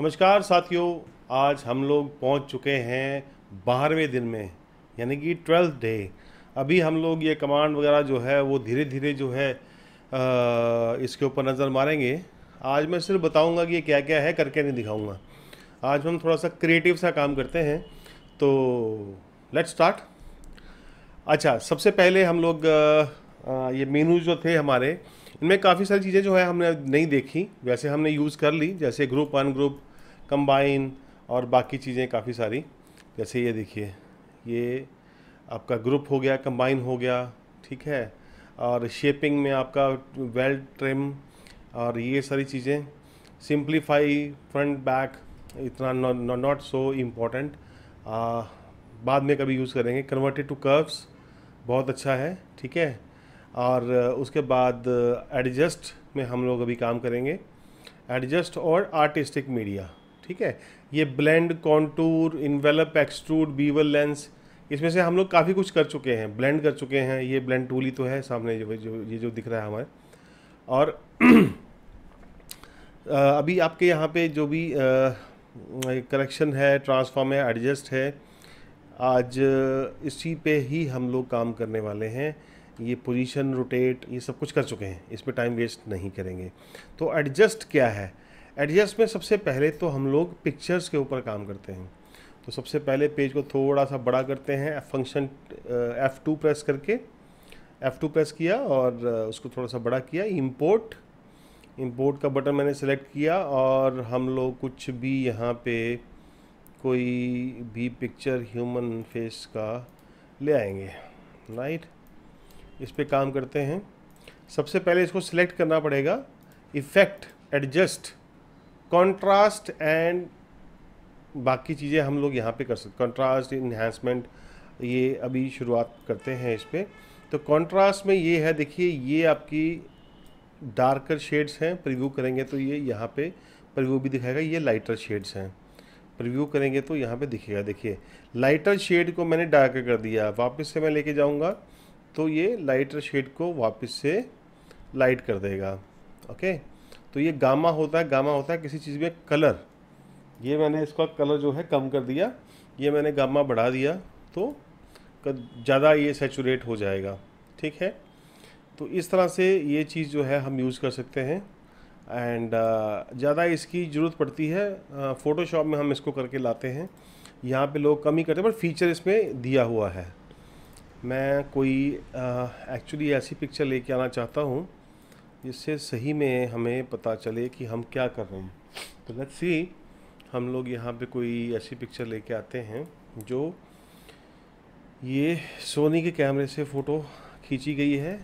नमस्कार साथियों आज हम लोग पहुंच चुके हैं बारहवें दिन में यानी कि ट्वेल्थ डे अभी हम लोग ये कमांड वगैरह जो है वो धीरे धीरे जो है आ, इसके ऊपर नज़र मारेंगे आज मैं सिर्फ बताऊंगा कि ये क्या क्या है करके नहीं दिखाऊंगा आज हम थोड़ा सा क्रिएटिव सा काम करते हैं तो लेट्स स्टार्ट अच्छा सबसे पहले हम लोग ये मेनू जो थे हमारे इनमें काफ़ी सारी चीज़ें जो है हमने नहीं देखी वैसे हमने यूज़ कर ली जैसे ग्रुप वन ग्रुप कंबाइन और बाकी चीज़ें काफ़ी सारी जैसे ये देखिए ये आपका ग्रुप हो गया कंबाइन हो गया ठीक है और शेपिंग में आपका वेल ट्रिम और ये सारी चीज़ें सिंप्लीफाई फ्रंट बैक इतना नॉट सो इम्पॉर्टेंट बाद में कभी यूज़ करेंगे कन्वर्टेड टू कर्व्स बहुत अच्छा है ठीक है और उसके बाद एडजस्ट में हम लोग अभी काम करेंगे एडजस्ट और आर्टिस्टिक मीडिया ठीक है ये blend contour envelope extrude bevel lens इसमें से हम लोग काफ़ी कुछ कर चुके हैं ब्लेंड कर चुके हैं ये ब्लेंड टूल ही तो है सामने जो जो ये जो दिख रहा है हमारे और अभी आपके यहाँ पे जो भी करेक्शन है ट्रांसफॉर्म है एडजस्ट है आज इसी पे ही हम लोग काम करने वाले हैं ये पोजीशन रोटेट ये सब कुछ कर चुके हैं इसमें टाइम वेस्ट नहीं करेंगे तो एडजस्ट क्या है एडजस्ट में सबसे पहले तो हम लोग पिक्चर्स के ऊपर काम करते हैं तो सबसे पहले पेज को थोड़ा सा बड़ा करते हैं फंक्शन एफ़ टू प्रेस करके एफ़ टू प्रेस किया और उसको थोड़ा सा बड़ा किया इम्पोर्ट इम्पोर्ट का बटन मैंने सेलेक्ट किया और हम लोग कुछ भी यहाँ पे कोई भी पिक्चर ह्यूमन फेस का ले आएंगे राइट इस पर काम करते हैं सबसे पहले इसको सिलेक्ट करना पड़ेगा इफेक्ट एडजस्ट कंट्रास्ट एंड बाकी चीज़ें हम लोग यहाँ पे कर सकते कंट्रास्ट इन्हेंसमेंट ये अभी शुरुआत करते हैं इस पर तो कंट्रास्ट में ये है देखिए ये आपकी डार्कर शेड्स हैं प्रिव्यू करेंगे तो ये यहाँ पे प्रिव्यू भी दिखाएगा ये लाइटर शेड्स हैं रिव्यू करेंगे तो यहाँ पे दिखेगा देखिए लाइटर शेड को मैंने डार्क कर दिया वापस से मैं लेके जाऊँगा तो ये लाइटर शेड को वापस से लाइट कर देगा ओके तो ये गामा होता है गामा होता है किसी चीज़ में कलर ये मैंने इसका कलर जो है कम कर दिया ये मैंने गामा बढ़ा दिया तो ज़्यादा ये सेचूरेट हो जाएगा ठीक है तो इस तरह से ये चीज़ जो है हम यूज़ कर सकते हैं एंड uh, ज़्यादा इसकी ज़रूरत पड़ती है फ़ोटोशॉप uh, में हम इसको करके लाते हैं यहाँ पे लोग कम ही करते हैं बट फीचर इसमें दिया हुआ है मैं कोई एक्चुअली uh, ऐसी पिक्चर लेके आना चाहता हूँ जिससे सही में हमें पता चले कि हम क्या कर रहे हैं तो लेट्स सी हम लोग यहाँ पे कोई ऐसी पिक्चर लेके आते हैं जो ये सोनी के कैमरे से फ़ोटो खींची गई है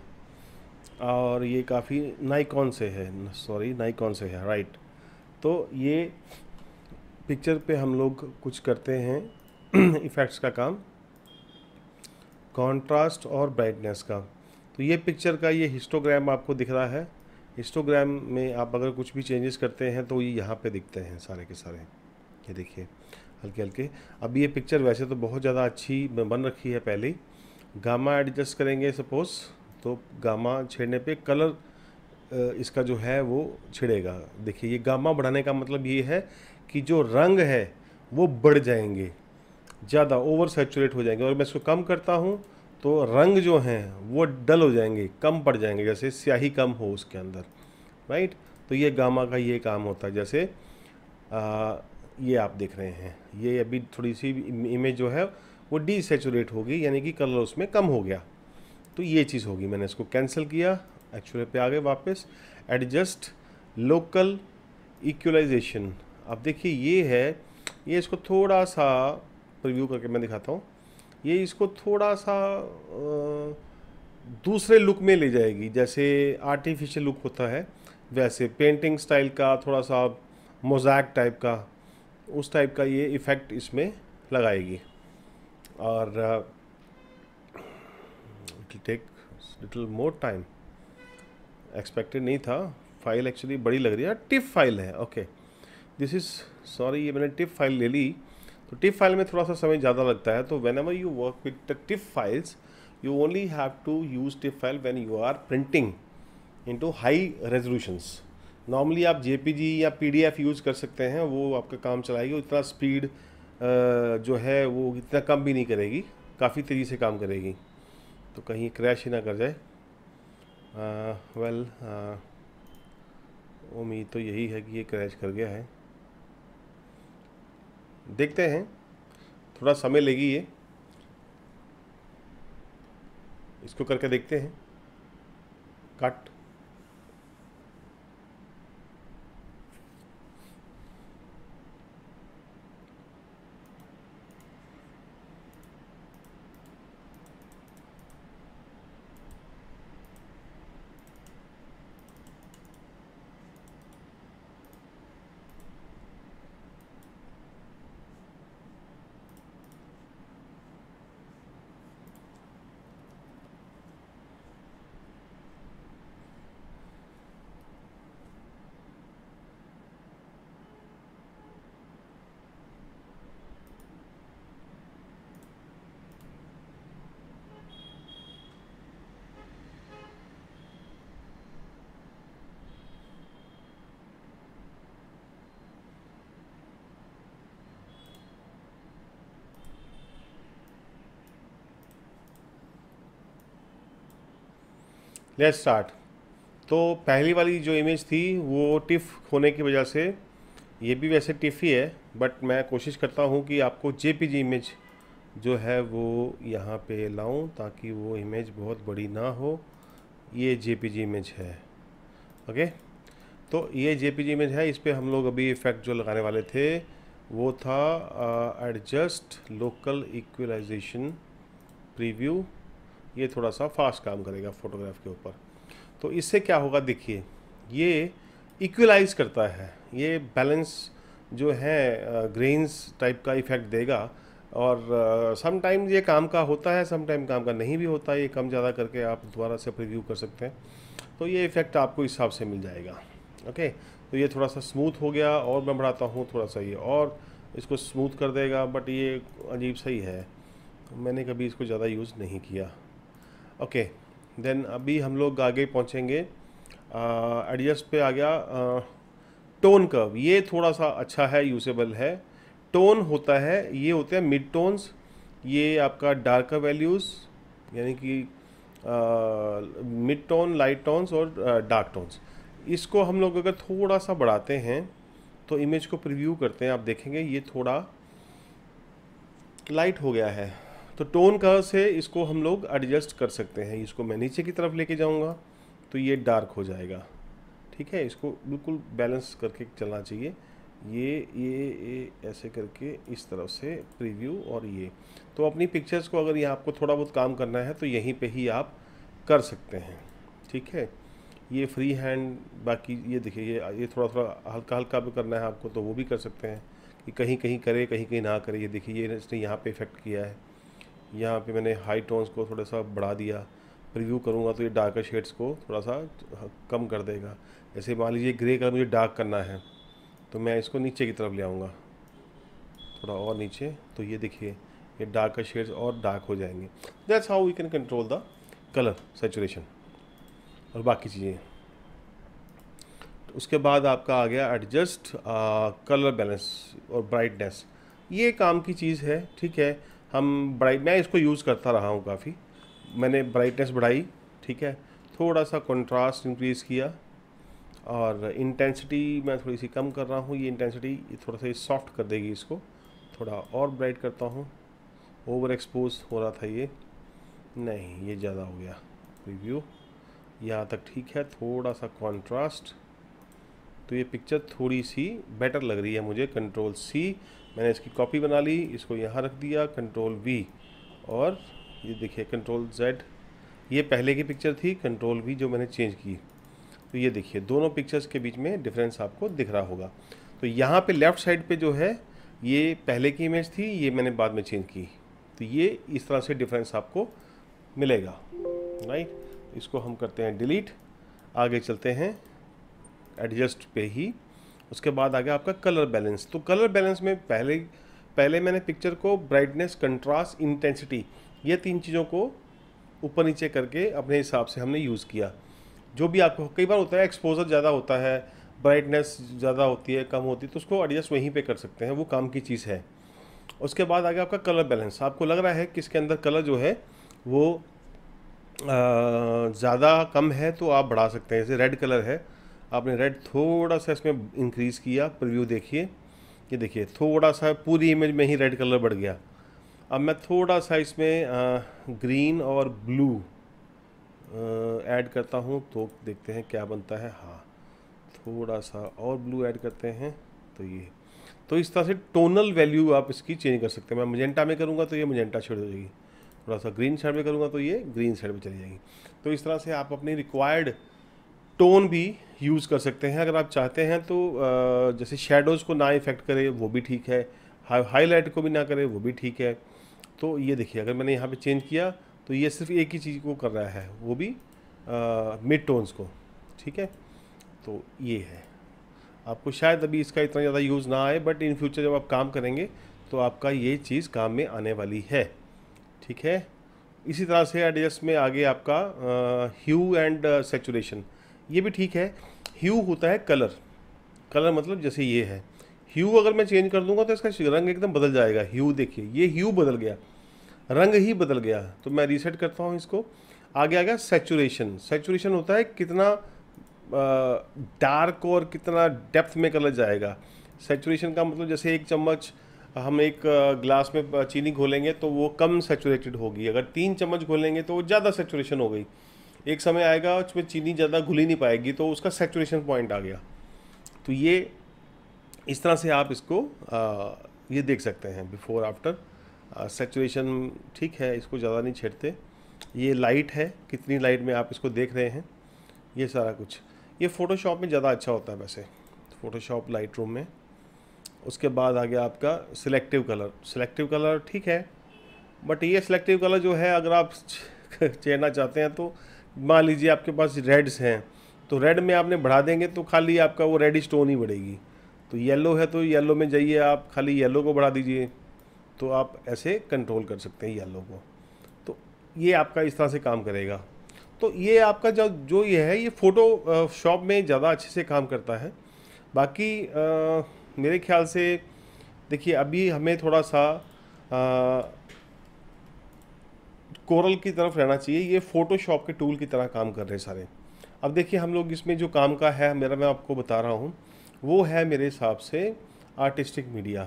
और ये काफ़ी नाइकॉन से है सॉरी नाइकॉन से है राइट तो ये पिक्चर पे हम लोग कुछ करते हैं इफ़ेक्ट्स का काम कंट्रास्ट और ब्राइटनेस का तो ये पिक्चर का ये हिस्टोग्राम आपको दिख रहा है हिस्टोग्राम में आप अगर कुछ भी चेंजेस करते हैं तो ये यहाँ पे दिखते हैं सारे के सारे ये देखिए हल्के हल्के अब ये पिक्चर वैसे तो बहुत ज़्यादा अच्छी बन रखी है पहले गामा एडजस्ट करेंगे सपोज़ तो गामा छेड़ने पे कलर इसका जो है वो छिड़ेगा देखिए ये गामा बढ़ाने का मतलब ये है कि जो रंग है वो बढ़ जाएंगे ज़्यादा ओवर सेचुरेट हो जाएंगे और मैं इसको कम करता हूँ तो रंग जो हैं वो डल हो जाएंगे कम पड़ जाएंगे जैसे स्याही कम हो उसके अंदर राइट तो ये गामा का ये काम होता है जैसे आ, ये आप देख रहे हैं ये अभी थोड़ी सी इमेज जो है वो डी सेचुरेट होगी यानी कि कलर उसमें कम हो गया तो ये चीज़ होगी मैंने इसको कैंसिल किया एक्चुअल पे आ गए वापस एडजस्ट लोकल इक्वलाइजेशन अब देखिए ये है ये इसको थोड़ा सा प्रिव्यू करके मैं दिखाता हूँ ये इसको थोड़ा सा दूसरे लुक में ले जाएगी जैसे आर्टिफिशियल लुक होता है वैसे पेंटिंग स्टाइल का थोड़ा सा मोजैक टाइप का उस टाइप का ये इफ़ेक्ट इसमें लगाएगी और will take little more time expected नहीं था फाइल एक्चुअली बड़ी लग रही है टिप फाइल है ओके दिस इज़ सॉरी ये मैंने टिप फाइल ले ली तो टिप फाइल में थोड़ा सा समय ज़्यादा लगता है तो whenever you work with the TIFF files you only have to use TIFF file when you are printing into high resolutions normally आप जे या पी डी एफ यूज़ कर सकते हैं वो आपका काम चलाएगी इतना स्पीड जो है वो इतना कम भी नहीं करेगी काफ़ी तेज़ी से काम करेगी तो कहीं क्रैश ही ना कर जाए आ, वेल उम्मीद तो यही है कि ये क्रैश कर गया है देखते हैं थोड़ा समय लेगी ये इसको करके देखते हैं कट लेट्स स्टार्ट तो पहली वाली जो इमेज थी वो टिफ़ होने की वजह से ये भी वैसे टिफ़ ही है बट मैं कोशिश करता हूँ कि आपको जेपीजी इमेज जो है वो यहाँ पे लाऊं ताकि वो इमेज बहुत बड़ी ना हो ये जेपीजी इमेज है ओके तो ये जेपीजी इमेज है इस पर हम लोग अभी इफ़ेक्ट जो लगाने वाले थे वो था एडजस्ट लोकल इक्वलाइजेशन प्रीव्यू ये थोड़ा सा फास्ट काम करेगा फोटोग्राफ के ऊपर तो इससे क्या होगा देखिए ये इक्वलाइज करता है ये बैलेंस जो है ग्रेन्स टाइप का इफेक्ट देगा और समटाइम्स uh, ये काम का होता है समटाइम काम का नहीं भी होता है ये कम ज़्यादा करके आप दोबारा से प्रिव्यू कर सकते हैं तो ये इफ़ेक्ट आपको इस हिसाब से मिल जाएगा ओके तो ये थोड़ा सा स्मूथ हो गया और मैं बढ़ाता हूँ थोड़ा सा ये और इसको स्मूथ कर देगा बट ये अजीब सही है मैंने कभी इसको ज़्यादा यूज़ नहीं किया ओके देन अभी हम लोग आगे पहुँचेंगे एडजस्ट पे आ गया टोन कर्व ये थोड़ा सा अच्छा है यूजेबल है टोन होता है ये होते हैं मिड टोन्स ये आपका डार्कर वैल्यूज़ यानी कि मिड टोन लाइट टोन्स और डार्क uh, टोन्स इसको हम लोग अगर थोड़ा सा बढ़ाते हैं तो इमेज को प्रीव्यू करते हैं आप देखेंगे ये थोड़ा लाइट हो गया है तो टोन कर्व से इसको हम लोग एडजस्ट कर सकते हैं इसको मैं नीचे की तरफ लेके जाऊँगा तो ये डार्क हो जाएगा ठीक है इसको बिल्कुल बैलेंस करके चलना चाहिए ये ये ये ऐसे करके इस तरफ से प्रीव्यू और ये तो अपनी पिक्चर्स को अगर ये आपको थोड़ा बहुत काम करना है तो यहीं पे ही आप कर सकते हैं ठीक है ये फ्री हैंड बाकी ये देखिए ये ये थोड़ा थोड़ा हल्का हल्का भी करना है आपको तो वो भी कर सकते हैं कि कहीं कहीं करे कहीं कहीं ना करे ये देखिए ये इसने यहाँ पे इफेक्ट किया है यहाँ पे मैंने हाई टोन्स को थोड़ा सा बढ़ा दिया प्रीव्यू करूँगा तो ये डार्कर शेड्स को थोड़ा सा हाँ, कम कर देगा जैसे मान लीजिए ग्रे कलर मुझे डार्क करना है तो मैं इसको नीचे की तरफ ले आऊँगा थोड़ा और नीचे तो ये देखिए ये डार्कर शेड्स और डार्क हो जाएंगे that's how you can control the colour saturation और बाकी चीज़ें तो उसके बाद आपका आ गया एडजस्ट कलर बैलेंस और ब्राइटनेस ये काम की चीज़ है ठीक है हम ब्राइट मैं इसको यूज़ करता रहा हूँ काफ़ी मैंने ब्राइटनेस बढ़ाई ठीक है थोड़ा सा कंट्रास्ट इंक्रीज़ किया और इंटेंसिटी मैं थोड़ी सी कम कर रहा हूँ ये इंटेंसिटी थोड़ा सा सॉफ्ट कर देगी इसको थोड़ा और ब्राइट करता हूँ ओवर एक्सपोज हो रहा था ये नहीं ये ज़्यादा हो गया रिव्यू यहाँ तक ठीक है थोड़ा सा कॉन्ट्रास्ट तो ये पिक्चर थोड़ी सी बेटर लग रही है मुझे कंट्रोल सी मैंने इसकी कॉपी बना ली इसको यहाँ रख दिया कंट्रोल वी और ये देखिए कंट्रोल जेड ये पहले की पिक्चर थी कंट्रोल वी जो मैंने चेंज की तो ये देखिए दोनों पिक्चर्स के बीच में डिफरेंस आपको दिख रहा होगा तो यहाँ पे लेफ़्ट साइड पे जो है ये पहले की इमेज थी ये मैंने बाद में चेंज की तो ये इस तरह से डिफरेंस आपको मिलेगा राइट इसको हम करते हैं डिलीट आगे चलते हैं एडजस्ट पे ही उसके बाद आ गया आपका कलर बैलेंस तो कलर बैलेंस में पहले पहले मैंने पिक्चर को ब्राइटनेस कंट्रास्ट इंटेंसिटी ये तीन चीज़ों को ऊपर नीचे करके अपने हिसाब से हमने यूज़ किया जो भी आपको कई बार होता है एक्सपोजर ज़्यादा होता है ब्राइटनेस ज़्यादा होती है कम होती है तो उसको एडजस्ट वहीं पे कर सकते हैं वो काम की चीज़ है उसके बाद आ गया आपका कलर बैलेंस आपको लग रहा है कि इसके अंदर कलर जो है वो ज़्यादा कम है तो आप बढ़ा सकते हैं जैसे रेड कलर है आपने रेड थोड़ा सा इसमें इंक्रीज़ किया प्रिव्यू देखिए ये देखिए थोड़ा सा पूरी इमेज में ही रेड कलर बढ़ गया अब मैं थोड़ा सा इसमें ग्रीन और ब्लू ऐड करता हूँ तो देखते हैं क्या बनता है हाँ थोड़ा सा और ब्लू ऐड करते हैं तो ये तो इस तरह से टोनल वैल्यू आप इसकी चेंज कर सकते हैं मैं मजेंटा में करूँगा तो ये मजेंटा शेड हो जाएगी थोड़ा सा ग्रीन साइड में करूँगा तो ये ग्रीन साइड में चली जाएगी तो इस तरह से आप अपनी रिक्वायर्ड टोन भी यूज़ कर सकते हैं अगर आप चाहते हैं तो जैसे शेडोज़ को ना इफ़ेक्ट करे वो भी ठीक है हाईलाइट को भी ना करे वो भी ठीक है तो ये देखिए अगर मैंने यहाँ पे चेंज किया तो ये सिर्फ एक ही चीज़ को कर रहा है वो भी मिड टोन्स को ठीक है तो ये है आपको शायद अभी इसका इतना ज़्यादा यूज़ ना आए बट इन फ्यूचर जब आप काम करेंगे तो आपका ये चीज़ काम में आने वाली है ठीक है इसी तरह से एडजस्ट में आगे आपका ह्यू एंड सेचुरेशन ये भी ठीक है ह्यू होता है कलर कलर मतलब जैसे ये है ह्यू अगर मैं चेंज कर दूंगा तो इसका रंग एकदम बदल जाएगा ह्यू देखिए ये ह्यू बदल गया रंग ही बदल गया तो मैं रीसेट करता हूँ इसको आगे आ गया सेचुरेशन सेचुरेशन होता है कितना डार्क और कितना डेप्थ में कलर जाएगा सेचुरेशन का मतलब जैसे एक चम्मच हम एक ग्लास में चीनी घोलेंगे तो वो कम सेचुरेटेड होगी अगर तीन चम्मच घोलेंगे तो वो ज़्यादा सेचुरेशन हो गई एक समय आएगा उसमें चीनी ज़्यादा घुली नहीं पाएगी तो उसका सेचुरेशन पॉइंट आ गया तो ये इस तरह से आप इसको आ, ये देख सकते हैं बिफोर आफ्टर सेचुरेशन ठीक है इसको ज़्यादा नहीं छेड़ते ये लाइट है कितनी लाइट में आप इसको देख रहे हैं ये सारा कुछ ये फ़ोटोशॉप में ज़्यादा अच्छा होता है वैसे फ़ोटोशॉप लाइट रूम में उसके बाद आ गया आपका सिलेक्टिव कलर सिलेक्टिव कलर ठीक है बट ये सिलेक्टिव कलर जो है अगर आप चेना चाहते हैं तो मान लीजिए आपके पास रेड्स हैं तो रेड में आपने बढ़ा देंगे तो खाली आपका वो रेड स्टोन ही बढ़ेगी तो येलो है तो येलो में जाइए आप खाली येलो को बढ़ा दीजिए तो आप ऐसे कंट्रोल कर सकते हैं येलो को तो ये आपका इस तरह से काम करेगा तो ये आपका जो जो ये है ये फ़ोटो शॉप में ज़्यादा अच्छे से काम करता है बाकी आ, मेरे ख्याल से देखिए अभी हमें थोड़ा सा आ, कोरल की तरफ रहना चाहिए ये फ़ोटोशॉप के टूल की तरह काम कर रहे हैं सारे अब देखिए हम लोग इसमें जो काम का है मेरा मैं आपको बता रहा हूँ वो है मेरे हिसाब से आर्टिस्टिक मीडिया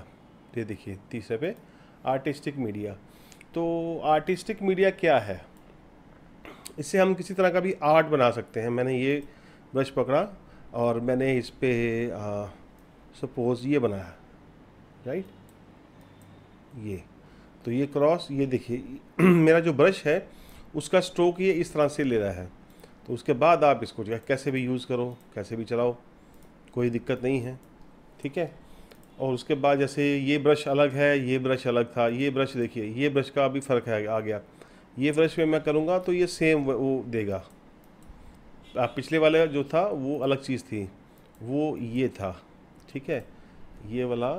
ये देखिए तीसरे पे आर्टिस्टिक मीडिया तो आर्टिस्टिक मीडिया क्या है इससे हम किसी तरह का भी आर्ट बना सकते हैं मैंने ये ब्रश पकड़ा और मैंने इस पर सपोज़ ये बनाया राइट ये तो ये क्रॉस ये देखिए मेरा जो ब्रश है उसका स्ट्रोक ये इस तरह से ले रहा है तो उसके बाद आप इसको कैसे भी यूज़ करो कैसे भी चलाओ कोई दिक्कत नहीं है ठीक है और उसके बाद जैसे ये ब्रश अलग है ये ब्रश अलग था ये ब्रश देखिए ये ब्रश का अभी फ़र्क है आ गया ये ब्रश में मैं करूँगा तो ये सेम वो देगा आप पिछले वाले जो था वो अलग चीज़ थी वो ये था ठीक है ये वाला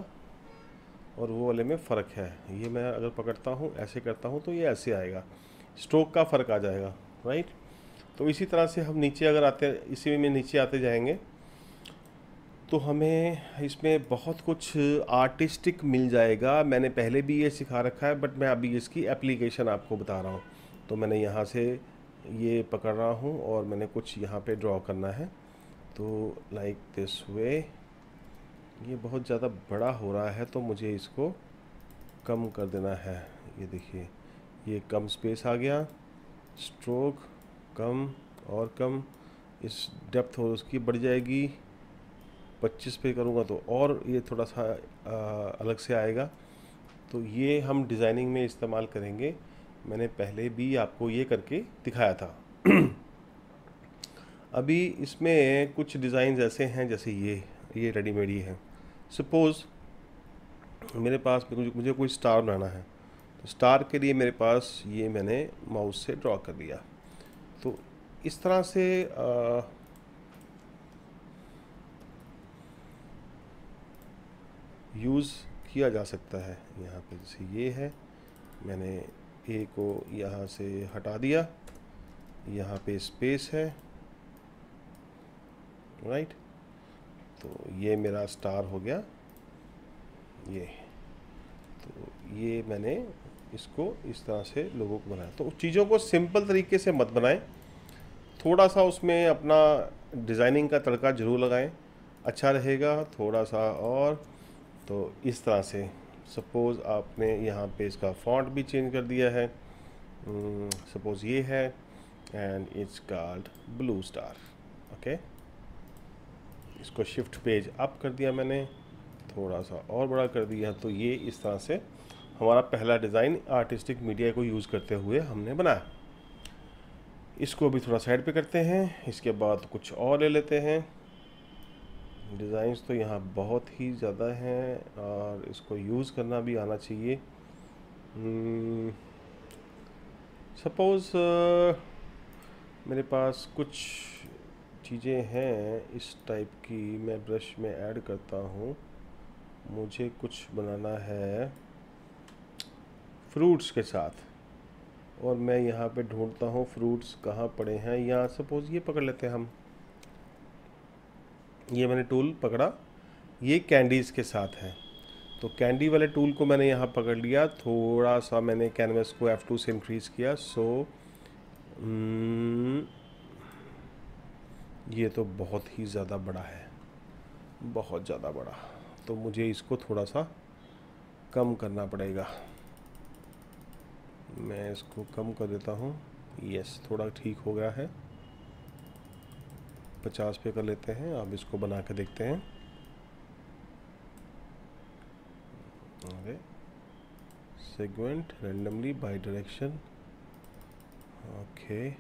और वो वाले में फ़र्क है ये मैं अगर पकड़ता हूँ ऐसे करता हूँ तो ये ऐसे आएगा स्ट्रोक का फ़र्क आ जाएगा राइट तो इसी तरह से हम नीचे अगर आते इसी में नीचे आते जाएंगे तो हमें इसमें बहुत कुछ आर्टिस्टिक मिल जाएगा मैंने पहले भी ये सिखा रखा है बट मैं अभी इसकी एप्लीकेशन आपको बता रहा हूँ तो मैंने यहाँ से ये पकड़ रहा हूँ और मैंने कुछ यहाँ पे ड्रॉ करना है तो लाइक दिस वे ये बहुत ज़्यादा बड़ा हो रहा है तो मुझे इसको कम कर देना है ये देखिए ये कम स्पेस आ गया स्ट्रोक कम और कम इस डेप्थ हो उसकी बढ़ जाएगी 25 पे करूँगा तो और ये थोड़ा सा आ, अलग से आएगा तो ये हम डिज़ाइनिंग में इस्तेमाल करेंगे मैंने पहले भी आपको ये करके दिखाया था अभी इसमें कुछ डिज़ाइन ऐसे हैं जैसे ये ये रेडीमेड ही है सपोज़ मेरे पास मुझे मुझे कोई स्टार बनाना है तो स्टार के लिए मेरे पास ये मैंने माउस से ड्रॉ कर दिया तो इस तरह से आ, यूज़ किया जा सकता है यहाँ पे जैसे ये है मैंने ए को यहाँ से हटा दिया यहाँ पे स्पेस है राइट तो ये मेरा स्टार हो गया ये तो ये मैंने इसको इस तरह से लोगों को बनाया तो चीज़ों को सिंपल तरीके से मत बनाएं थोड़ा सा उसमें अपना डिज़ाइनिंग का तड़का ज़रूर लगाएं अच्छा रहेगा थोड़ा सा और तो इस तरह से सपोज़ आपने यहाँ पे इसका फॉन्ट भी चेंज कर दिया है हम्म, सपोज़ ये है and it's card blue star okay इसको शिफ्ट पेज अप कर दिया मैंने थोड़ा सा और बड़ा कर दिया तो ये इस तरह से हमारा पहला डिज़ाइन आर्टिस्टिक मीडिया को यूज़ करते हुए हमने बनाया इसको भी थोड़ा साइड पे करते हैं इसके बाद कुछ और ले लेते हैं डिज़ाइंस तो यहाँ बहुत ही ज़्यादा हैं और इसको यूज़ करना भी आना चाहिए सपोज़ हम्म, मेरे पास कुछ चीज़ें हैं इस टाइप की मैं ब्रश में ऐड करता हूँ मुझे कुछ बनाना है फ्रूट्स के साथ और मैं यहाँ पे ढूंढता हूँ फ्रूट्स कहाँ पड़े हैं यहाँ सपोज़ ये पकड़ लेते हैं हम ये मैंने टूल पकड़ा ये कैंडीज़ के साथ है तो कैंडी वाले टूल को मैंने यहाँ पकड़ लिया थोड़ा सा मैंने कैनवस को F2 से इंक्रीज़ किया सो mm, ये तो बहुत ही ज़्यादा बड़ा है बहुत ज़्यादा बड़ा तो मुझे इसको थोड़ा सा कम करना पड़ेगा मैं इसको कम कर देता हूँ यस थोड़ा ठीक हो गया है पचास पे कर लेते हैं अब इसको बना के देखते हैं अरे segment randomly by direction okay okay.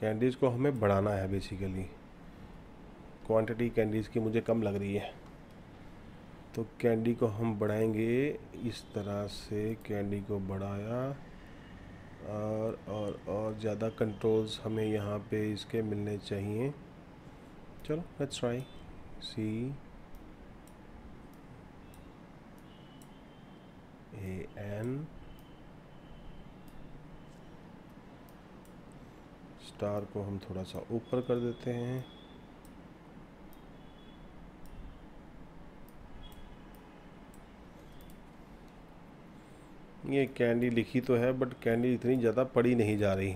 Candies को हमें बढ़ाना है बेसिकली क्वांटिटी कैंडीज़ की मुझे कम लग रही है तो कैंडी को हम बढ़ाएंगे इस तरह से कैंडी को बढ़ाया और और और ज़्यादा कंट्रोल्स हमें यहाँ पे इसके मिलने चाहिए चलो let's try C A N star को हम थोड़ा सा ऊपर कर देते हैं ये कैंडी लिखी तो है बट कैंडी इतनी ज़्यादा पड़ी नहीं जा रही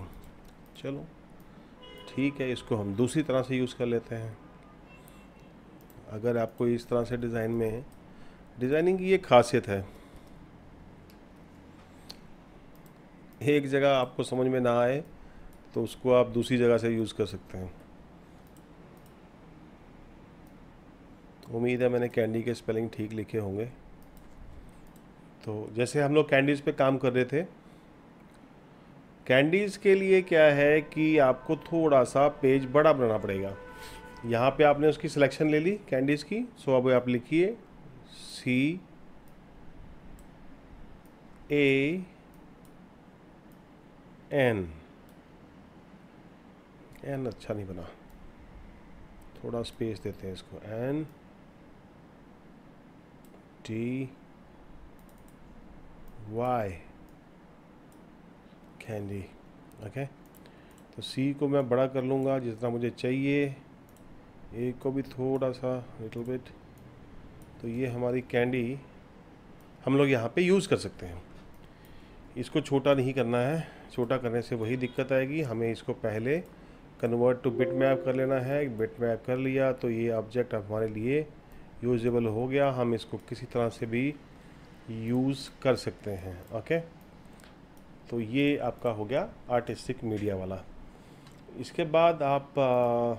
चलो ठीक है इसको हम दूसरी तरह से यूज़ कर लेते हैं अगर आपको इस तरह से डिज़ाइन में डिज़ाइनिंग की ये खासियत है एक जगह आपको समझ में ना आए तो उसको आप दूसरी जगह से यूज़ कर सकते हैं तो उम्मीद है मैंने कैंडी के स्पेलिंग ठीक लिखे होंगे तो जैसे हम लोग कैंडीज़ पे काम कर रहे थे कैंडीज़ के लिए क्या है कि आपको थोड़ा सा पेज बड़ा बनाना पड़ेगा यहाँ पे आपने उसकी सिलेक्शन ले ली कैंडीज़ की सो अब आप लिखिए सी ए एन एन अच्छा नहीं बना थोड़ा स्पेस देते हैं इसको N T Y candy okay तो सी को मैं बड़ा कर लूँगा जितना मुझे चाहिए ए को भी थोड़ा सा लिटल बिट तो ये हमारी कैंडी हम लोग यहाँ पे यूज़ कर सकते हैं इसको छोटा नहीं करना है छोटा करने से वही दिक्कत आएगी हमें इसको पहले कन्वर्ट टू बिट मैप कर लेना है बिट मैप कर लिया तो ये ऑब्जेक्ट हमारे लिए यूजेबल हो गया हम इसको किसी तरह से भी यूज़ कर सकते हैं ओके तो ये आपका हो गया आर्टिस्टिक मीडिया वाला इसके बाद आप आ,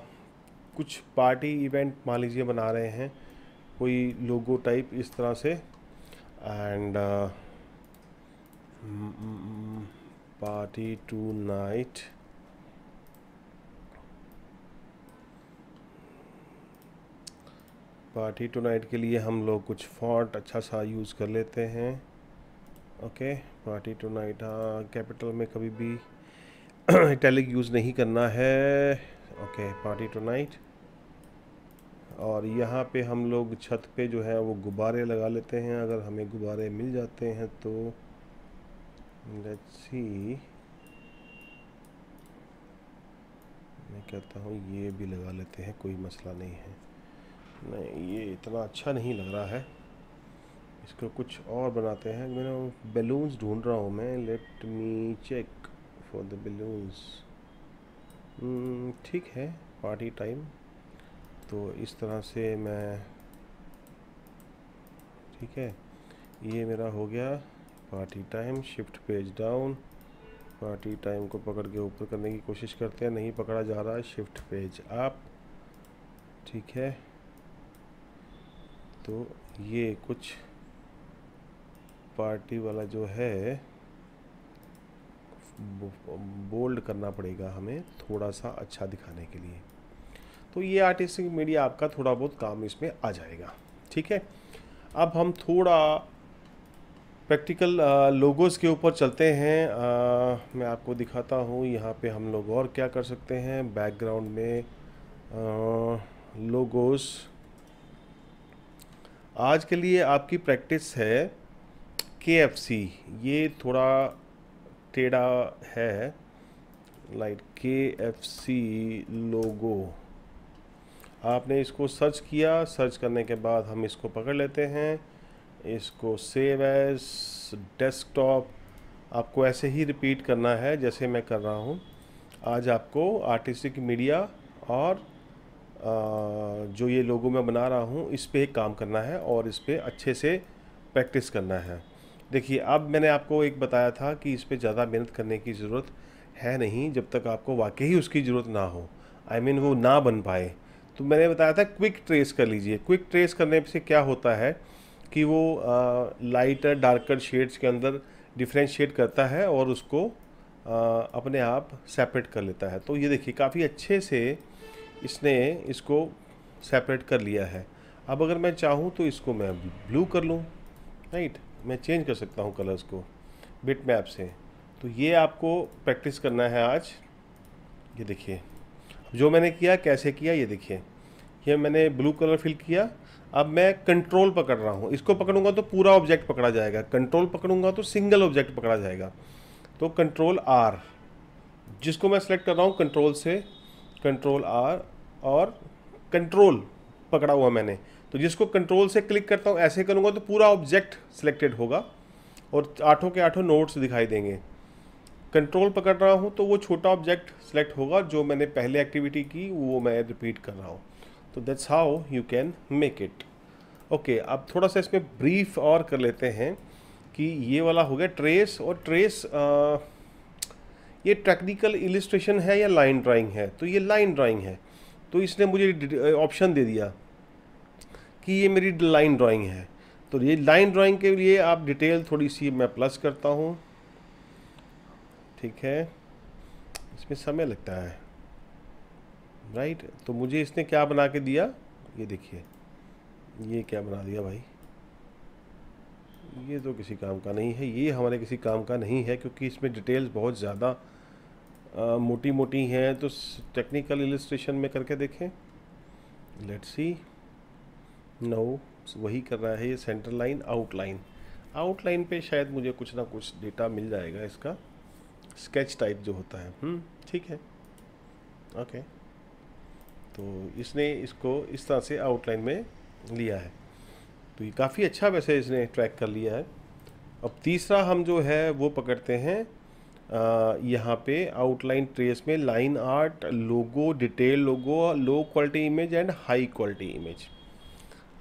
कुछ पार्टी इवेंट मान लीजिए बना रहे हैं कोई लोगो टाइप इस तरह से and party tonight party tonight के लिए हम लोग कुछ फॉन्ट अच्छा सा यूज़ कर लेते हैं ओके पार्टी टुनाइट हाँ कैपिटल में कभी भी इटैलिक यूज़ नहीं करना है ओके पार्टी टुनाइट और यहाँ पे हम लोग छत पे जो है वो गुब्बारे लगा लेते हैं अगर हमें गुब्बारे मिल जाते हैं तो लेट्स सी मैं कहता हूँ ये भी लगा लेते हैं कोई मसला नहीं है नहीं ये इतना अच्छा नहीं लग रहा है इसको कुछ और बनाते हैं मैंने बैलून्स ढूंढ रहा हूँ मैं let me check for the balloons ठीक है पार्टी टाइम तो इस तरह से मैं ठीक है ये मेरा हो गया party time shift page down party time को पकड़ के ऊपर करने की कोशिश करते हैं नहीं पकड़ा जा रहा है शिफ्ट पेज आप ठीक है तो ये कुछ पार्टी वाला जो है बोल्ड करना पड़ेगा हमें थोड़ा सा अच्छा दिखाने के लिए तो ये आर्टिस्टिक मीडिया आपका थोड़ा बहुत काम इसमें आ जाएगा ठीक है अब हम थोड़ा प्रैक्टिकल लोगोस के ऊपर चलते हैं आ, मैं आपको दिखाता हूँ यहाँ पे हम लोग और क्या कर सकते हैं बैकग्राउंड में लोगोस आज के लिए आपकी प्रैक्टिस है के एफ सी ये थोड़ा टेढ़ा है लाइक के एफ सी लोगो आपने इसको सर्च किया सर्च करने के बाद हम इसको पकड़ लेते हैं इसको सेव एज डेस्कटॉप आपको ऐसे ही रिपीट करना है जैसे मैं कर रहा हूँ आज आपको आर्टिस्टिक मीडिया और जो ये लोगों में बना रहा हूँ इस पर काम करना है और इस पर अच्छे से प्रैक्टिस करना है देखिए अब मैंने आपको एक बताया था कि इस पर ज़्यादा मेहनत करने की ज़रूरत है नहीं जब तक आपको वाकई ही उसकी ज़रूरत ना हो आई I मीन mean, वो ना बन पाए तो मैंने बताया था क्विक ट्रेस कर लीजिए क्विक ट्रेस करने से क्या होता है कि वो लाइटर डार्कर शेड्स के अंदर डिफ्रेंशिएट करता है और उसको आ, अपने आप सेपरेट कर लेता है तो ये देखिए काफ़ी अच्छे से इसने इसको सेपरेट कर लिया है अब अगर मैं चाहूँ तो इसको मैं ब्लू कर लूँ राइट मैं चेंज कर सकता हूँ कलर्स को बिट मैप से तो ये आपको प्रैक्टिस करना है आज ये देखिए जो मैंने किया कैसे किया ये देखिए ये मैंने ब्लू कलर फिल किया अब मैं कंट्रोल पकड़ रहा हूँ इसको पकड़ूंगा तो पूरा ऑब्जेक्ट पकड़ा जाएगा कंट्रोल पकड़ूंगा तो सिंगल ऑब्जेक्ट पकड़ा जाएगा तो कंट्रोल आर जिसको मैं सेलेक्ट कर रहा हूँ कंट्रोल से कंट्रोल आर और कंट्रोल पकड़ा हुआ मैंने तो जिसको कंट्रोल से क्लिक करता हूँ ऐसे करूँगा तो पूरा ऑब्जेक्ट सिलेक्टेड होगा और आठों के आठों नोट्स दिखाई देंगे कंट्रोल पकड़ रहा हूँ तो वो छोटा ऑब्जेक्ट सेलेक्ट होगा जो मैंने पहले एक्टिविटी की वो मैं रिपीट कर रहा हूँ तो that's how you can make it okay अब थोड़ा सा इसमें ब्रीफ और कर लेते हैं कि ये वाला हो गया ट्रेस और ट्रेस आ, ये टेक्निकल इलिस्ट्रेशन है या लाइन ड्राइंग है तो ये लाइन ड्राइंग है तो इसने मुझे ऑप्शन uh, दे दिया कि ये मेरी लाइन ड्राइंग है तो ये लाइन ड्राइंग के लिए आप डिटेल थोड़ी सी मैं प्लस करता हूँ ठीक है इसमें समय लगता है राइट तो मुझे इसने क्या बना के दिया ये देखिए ये क्या बना दिया भाई ये तो किसी काम का नहीं है ये हमारे किसी काम का नहीं है क्योंकि इसमें डिटेल्स बहुत ज़्यादा मोटी मोटी हैं तो टेक्निकल इलिस्ट्रेशन में करके देखें लेट्स सी नो वही कर रहा है ये सेंटर लाइन आउटलाइन आउटलाइन पे शायद मुझे कुछ ना कुछ डेटा मिल जाएगा इसका स्केच टाइप जो होता है हम्म, ठीक है ओके तो इसने इसको इस तरह से आउटलाइन में लिया है तो ये काफ़ी अच्छा वैसे इसने ट्रैक कर लिया है अब तीसरा हम जो है वो पकड़ते हैं यहाँ पे आउटलाइन ट्रेस में line art logo detail logo low quality image and high quality image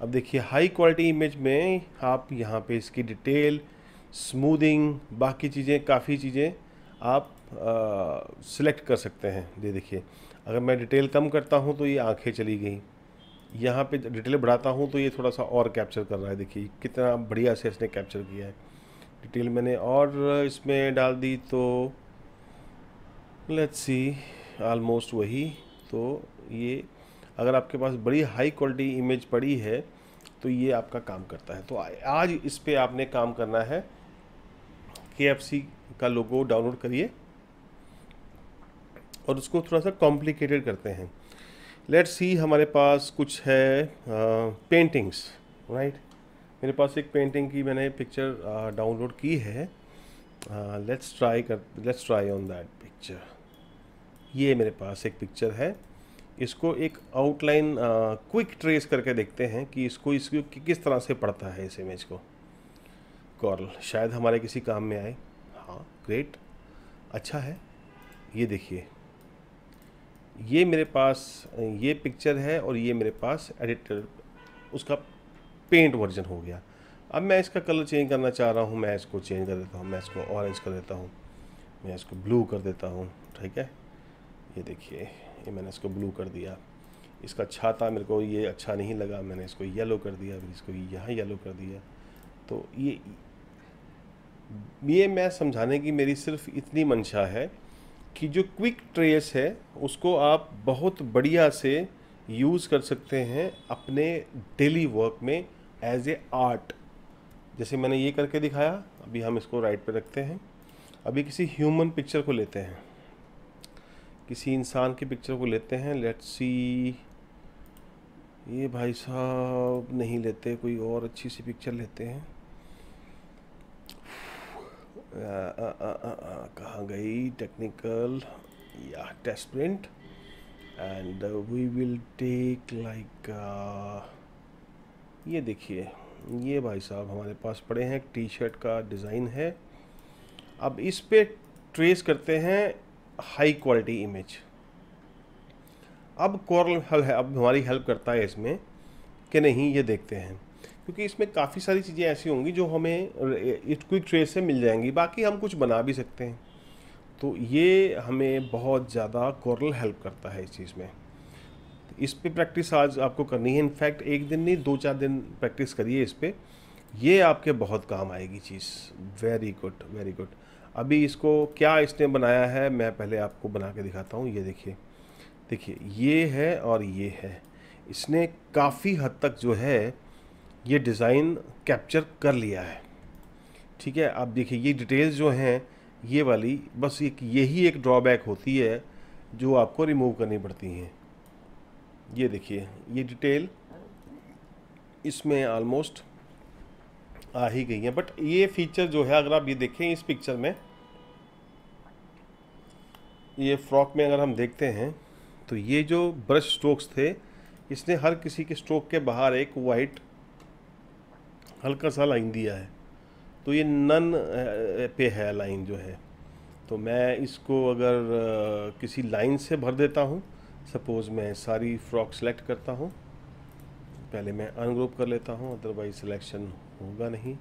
अब देखिए हाई क्वालिटी इमेज में आप यहाँ पे इसकी डिटेल स्मूदिंग बाकी चीज़ें काफ़ी चीज़ें आप सिलेक्ट कर सकते हैं ये देखिए अगर मैं डिटेल कम करता हूँ तो ये आंखें चली गई यहाँ पे डिटेल बढ़ाता हूँ तो ये थोड़ा सा और कैप्चर कर रहा है देखिए कितना बढ़िया से इसने कैप्चर किया है डिटेल मैंने और इसमें डाल दी तो लेट्स सी आलमोस्ट वही तो ये अगर आपके पास बड़ी हाई क्वालिटी इमेज पड़ी है तो ये आपका काम करता है तो आज इस पर आपने काम करना है के का लोगो डाउनलोड करिए और उसको थोड़ा सा कॉम्प्लिकेटेड करते हैं लेट्स सी हमारे पास कुछ है पेंटिंग्स राइट मेरे पास एक पेंटिंग की मैंने पिक्चर डाउनलोड uh, की है लेट्स ट्राई कर let's try on that picture ये मेरे पास एक पिक्चर है इसको एक आउटलाइन क्विक ट्रेस करके देखते हैं कि इसको इसको कि किस तरह से पड़ता है इस इमेज को कॉरल शायद हमारे किसी काम में आए हाँ ग्रेट अच्छा है ये देखिए ये मेरे पास ये पिक्चर है और ये मेरे पास एडिटर उसका पेंट वर्जन हो गया अब मैं इसका कलर चेंज करना चाह रहा हूँ मैं इसको चेंज कर देता हूँ मैं इसको ऑरेंज कर देता हूँ मैं इसको ब्लू कर देता हूँ ठीक है ये देखिए ये मैंने इसको ब्लू कर दिया इसका छाता मेरे को ये अच्छा नहीं लगा मैंने इसको येलो कर दिया फिर इसको यहाँ येलो कर दिया तो ये ये मैं समझाने की मेरी सिर्फ इतनी मंशा है कि जो क्विक ट्रेस है उसको आप बहुत बढ़िया से यूज़ कर सकते हैं अपने डेली वर्क में एज ए आर्ट जैसे मैंने ये करके दिखाया अभी हम इसको राइट पे रखते हैं अभी किसी ह्यूमन पिक्चर को लेते हैं किसी इंसान की पिक्चर को लेते हैं लेट सी ये भाई साहब नहीं लेते कोई और अच्छी सी पिक्चर लेते हैं कहाँ गई टेक्निकल या test print and we will take like ये देखिए ये भाई साहब हमारे पास पड़े हैं टी शर्ट का डिज़ाइन है अब इस पर ट्रेस करते हैं हाई क्वालिटी इमेज अब कॉरल हल है अब हमारी हेल्प करता है इसमें कि नहीं ये देखते हैं क्योंकि इसमें काफ़ी सारी चीज़ें ऐसी होंगी जो हमें क्विक ट्रेस से मिल जाएंगी बाकी हम कुछ बना भी सकते हैं तो ये हमें बहुत ज़्यादा कॉरल हेल्प करता है इस चीज़ में इस पर प्रैक्टिस आज आपको करनी है इनफैक्ट एक दिन नहीं दो चार दिन प्रैक्टिस करिए इस पर ये आपके बहुत काम आएगी चीज़ वेरी गुड वेरी गुड अभी इसको क्या इसने बनाया है मैं पहले आपको बना के दिखाता हूँ ये देखिए देखिए ये है और ये है इसने काफ़ी हद तक जो है ये डिज़ाइन कैप्चर कर लिया है ठीक है आप देखिए ये डिटेल्स जो हैं ये वाली बस एक यही एक ड्रॉबैक होती है जो आपको रिमूव करनी पड़ती हैं ये देखिए ये डिटेल इसमें ऑलमोस्ट आ ही गई है बट ये फीचर जो है अगर आप ये देखें इस पिक्चर में ये फ्रॉक में अगर हम देखते हैं तो ये जो ब्रश स्ट्रोक्स थे इसने हर किसी के स्ट्रोक के बाहर एक वाइट हल्का सा लाइन दिया है तो ये नन पे है लाइन जो है तो मैं इसको अगर किसी लाइन से भर देता हूँ सपोज़ मैं सारी फ्रॉक सेलेक्ट करता हूँ पहले मैं अनग्रुप कर लेता हूँ अदरवाइज सिलेक्शन होगा नहीं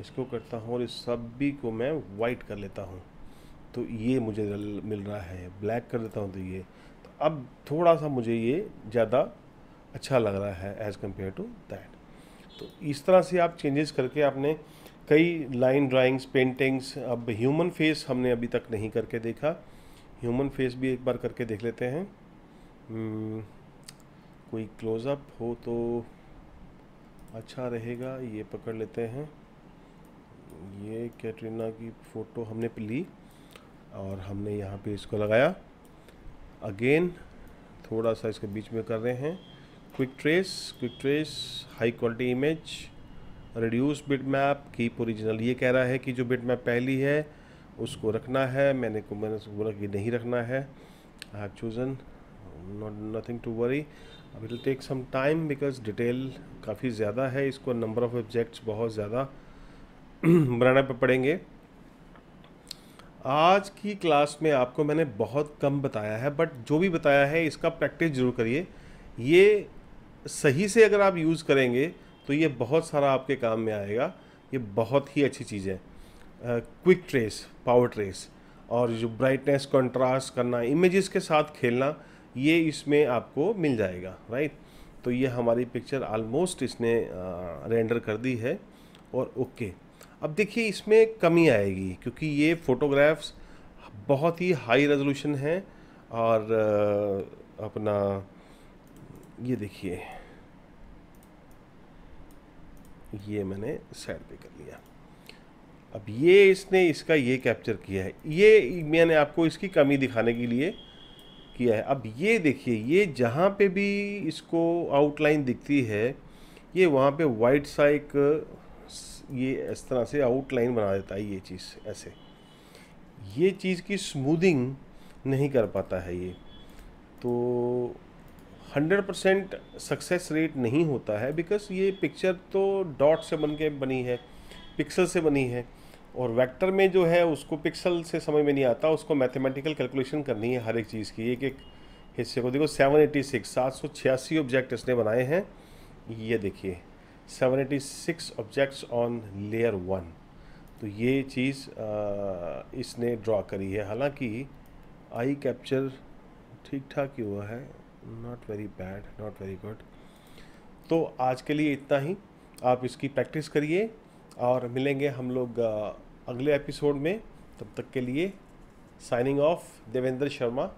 इसको करता हूँ और इस सभी को मैं वाइट कर लेता हूँ तो ये मुझे मिल रहा है ब्लैक कर देता हूँ तो ये तो अब थोड़ा सा मुझे ये ज़्यादा अच्छा लग रहा है एज़ कम्पेयर टू दैट तो इस तरह से आप चेंजेस करके आपने कई लाइन ड्राइंग्स पेंटिंग्स अब ह्यूमन फेस हमने अभी तक नहीं करके देखा ह्यूमन फेस भी एक बार करके देख लेते हैं हम्म, कोई क्लोज़अप हो तो अच्छा रहेगा ये पकड़ लेते हैं ये कैटरीना की फ़ोटो हमने ली और हमने यहाँ पे इसको लगाया अगेन थोड़ा सा इसके बीच में कर रहे हैं quick trace quick trace high quality image reduce bitmap keep original ये कह रहा है कि जो बिट मैप पहली है उसको रखना है मैंने को मैंने बोला कि नहीं रखना है I have chosen not nothing to worry अब it take some time because detail काफ़ी ज़्यादा है इसको नंबर ऑफ ऑब्जेक्ट्स बहुत ज़्यादा बनाना पड़ेंगे आज की क्लास में आपको मैंने बहुत कम बताया है बट जो भी बताया है इसका प्रैक्टिस जरूर करिए ये सही से अगर आप यूज़ करेंगे तो ये बहुत सारा आपके काम में आएगा ये बहुत ही अच्छी चीज़ है क्विक ट्रेस पावर ट्रेस और जो ब्राइटनेस कंट्रास्ट करना इमेजेस के साथ खेलना ये इसमें आपको मिल जाएगा राइट तो ये हमारी पिक्चर आलमोस्ट इसने रेंडर कर दी है और ओके अब देखिए इसमें कमी आएगी क्योंकि ये फ़ोटोग्राफ्स बहुत ही हाई रेजोल्यूशन है और अपना ये देखिए ये मैंने सैड पे कर लिया अब ये इसने इसका ये कैप्चर किया है ये मैंने आपको इसकी कमी दिखाने के लिए किया है अब ये देखिए ये जहाँ पे भी इसको आउटलाइन दिखती है ये वहाँ पे वाइट सा एक ये इस तरह से आउटलाइन बना देता है ये चीज़ ऐसे ये चीज़ की स्मूदिंग नहीं कर पाता है ये तो 100 परसेंट सक्सेस रेट नहीं होता है बिकॉज ये पिक्चर तो डॉट से बन के बनी है पिक्सल से बनी है और वेक्टर में जो है उसको पिक्सल से समझ में नहीं आता उसको मैथमेटिकल कैलकुलेशन करनी है हर एक चीज़ की एक एक हिस्से को देखो सेवन एटी सिक्स सात सौ छियासी ऑब्जेक्ट इसने बनाए हैं ये देखिए seven eighty six objects on layer one तो ये चीज़ इसने ड्रॉ करी है हालांकि आई कैप्चर ठीक ठाक ही हुआ है not very bad not very good तो आज के लिए इतना ही आप इसकी प्रैक्टिस करिए और मिलेंगे हम लोग अगले एपिसोड में तब तक के लिए साइनिंग ऑफ देवेंद्र शर्मा